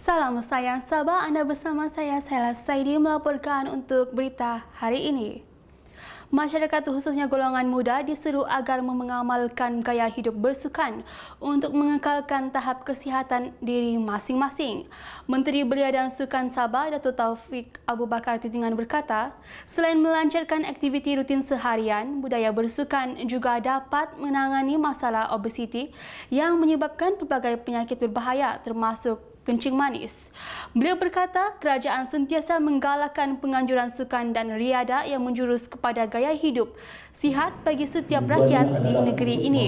Salam sayang Sabah, anda bersama saya Saila Saidi melaporkan untuk berita hari ini. Masyarakat khususnya golongan muda diseru agar mengamalkan gaya hidup bersukan untuk mengekalkan tahap kesihatan diri masing-masing. Menteri Belia dan Sukan Sabah Datuk Taufik Abu Bakar Titingan berkata, selain melancarkan aktiviti rutin seharian, budaya bersukan juga dapat menangani masalah obesiti yang menyebabkan pelbagai penyakit berbahaya termasuk kencing manis. Beliau berkata kerajaan sentiasa menggalakkan penganjuran sukan dan riada yang menjurus kepada gaya hidup sihat bagi setiap rakyat di negeri ini.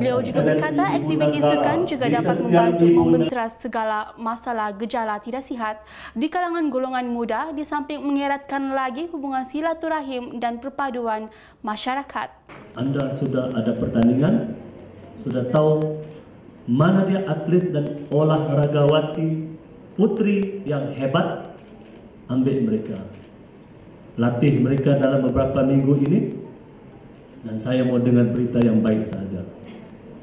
Beliau juga berkata aktiviti sukan juga dapat membantu membentera segala masalah gejala tidak sihat di kalangan golongan muda di samping mengeratkan lagi hubungan silaturahim dan perpaduan masyarakat. Anda sudah ada pertandingan, sudah tahu mana dia atlet dan olahragawati putri yang hebat ambil mereka latih mereka dalam beberapa minggu ini dan saya mau dengar berita yang baik saja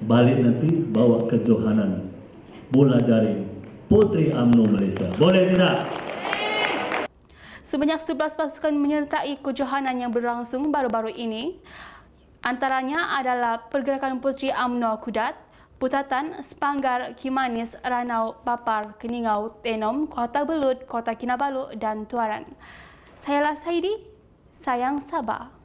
balik nanti bawa ke Johanan bola jaring Putri UMNO Malaysia. Boleh tidak? Sebanyak 11 pasukan menyertai kejohanan yang berlangsung baru-baru ini antaranya adalah Pergerakan Putri UMNO Kudat, Putatan, Sepanggar, Kimanis, Ranau, Papar, Keningau, Tenom, Kota Belud, Kota Kinabalu dan Tuaran. Saya Lah Saidi, Sayang Sabah.